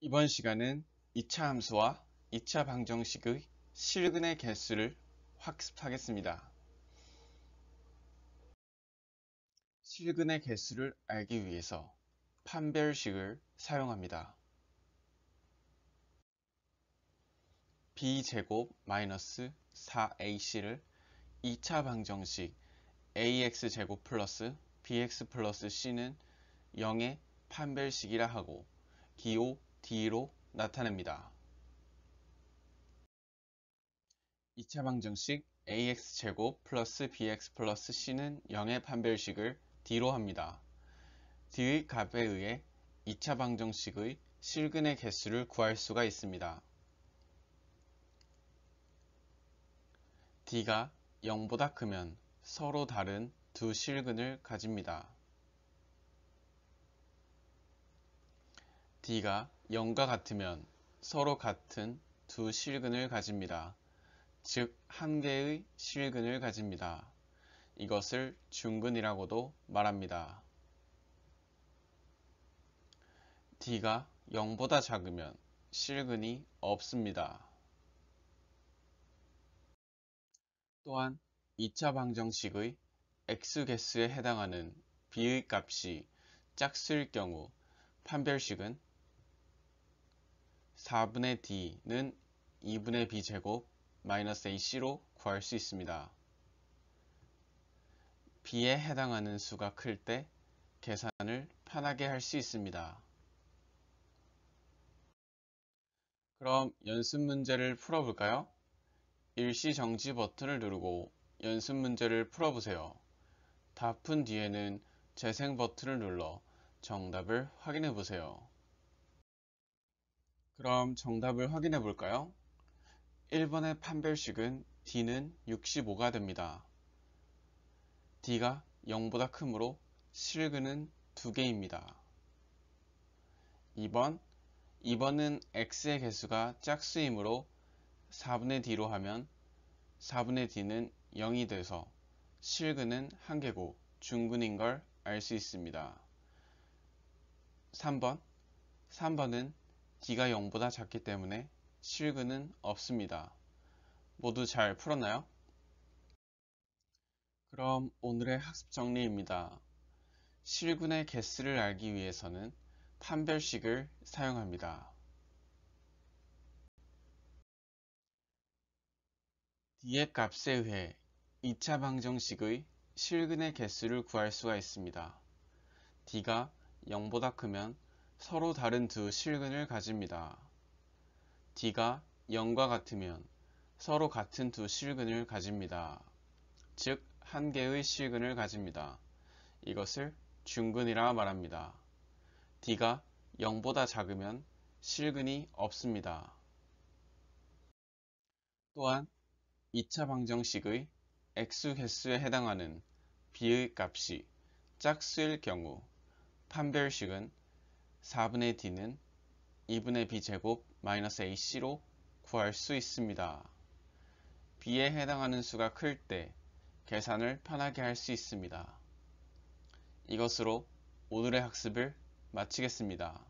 이번 시간은 2차 함수와 2차 방정식의 실근의 개수를 학습하겠습니다. 실근의 개수를 알기 위해서 판별식을 사용합니다. b제곱 마이너스 4ac를 2차 방정식 ax제곱 플러스 bx 플러스 c는 0의 판별식이라 하고 기호 D로 나타냅니다. 2차 방정식 ax제곱 플러스 bx 플러스 c는 0의 판별식을 D로 합니다. D의 값에 의해 2차 방정식의 실근의 개수를 구할 수가 있습니다. D가 0보다 크면 서로 다른 두 실근을 가집니다. D가 0과 같으면 서로 같은 두 실근을 가집니다. 즉, 한 개의 실근을 가집니다. 이것을 중근이라고도 말합니다. d가 0보다 작으면 실근이 없습니다. 또한 2차 방정식의 x개수에 해당하는 b의 값이 짝수일 경우 판별식은 4분의 d는 2분의 b제곱 마이너스 ac로 구할 수 있습니다. b에 해당하는 수가 클 때 계산을 편하게 할 수 있습니다. 그럼 연습 문제를 풀어볼까요? 일시 정지 버튼을 누르고 연습 문제를 풀어보세요. 다 푼 뒤에는 재생 버튼을 눌러 정답을 확인해 보세요. 그럼 정답을 확인해 볼까요? 1번의 판별식은 D는 65가 됩니다. D가 0보다 크므로 실근은 2개입니다. 2번 2번은 X의 개수가 짝수이므로 4분의 D로 하면 4분의 D는 0이 돼서 실근은 1개고 중근인 걸 알 수 있습니다. 3번 3번은 d가 0보다 작기 때문에 실근은 없습니다. 모두 잘 풀었나요? 그럼 오늘의 학습 정리입니다. 실근의 개수를 알기 위해서는 판별식을 사용합니다. d의 값에 의해 2차 방정식의 실근의 개수를 구할 수가 있습니다. d가 0보다 크면 서로 다른 두 실근을 가집니다. D가 0과 같으면 서로 같은 두 실근을 가집니다. 즉, 한 개의 실근을 가집니다. 이것을 중근이라 말합니다. D가 0보다 작으면 실근이 없습니다. 또한 2차 방정식의 x 수 개수에 해당하는 B의 값이 짝수일 경우 판별식은 4분의 d는 2분의 b제곱 마이너스 ac로 구할 수 있습니다. b에 해당하는 수가 클 때 계산을 편하게 할 수 있습니다. 이것으로 오늘의 학습을 마치겠습니다.